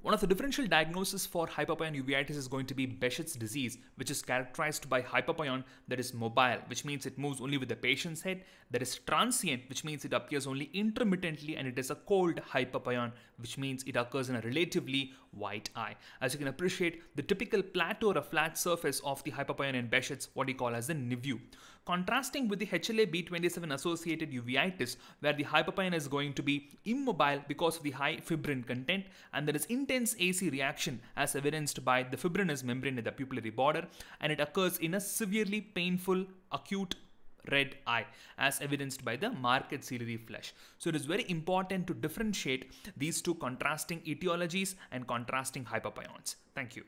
One of the differential diagnoses for hyperpion uveitis is going to be Behçet's disease, which is characterized by hyperpion that is mobile, which means it moves only with the patient's head, that is transient, which means it appears only intermittently, and it is a cold hyperpion, which means it occurs in a relatively white eye. As you can appreciate, the typical plateau or a flat surface of the Hyperpion and Besch what we call as the NIVU. Contrasting with the HLA B27 associated uveitis, where the hyperpion is going to be immobile because of the high fibrin content, and there is intense AC reaction as evidenced by the fibrinous membrane at the pupillary border, and it occurs in a severely painful acute red eye as evidenced by the marked ciliary flush. So it is very important to differentiate these two contrasting etiologies and contrasting hyperpions. Thank you.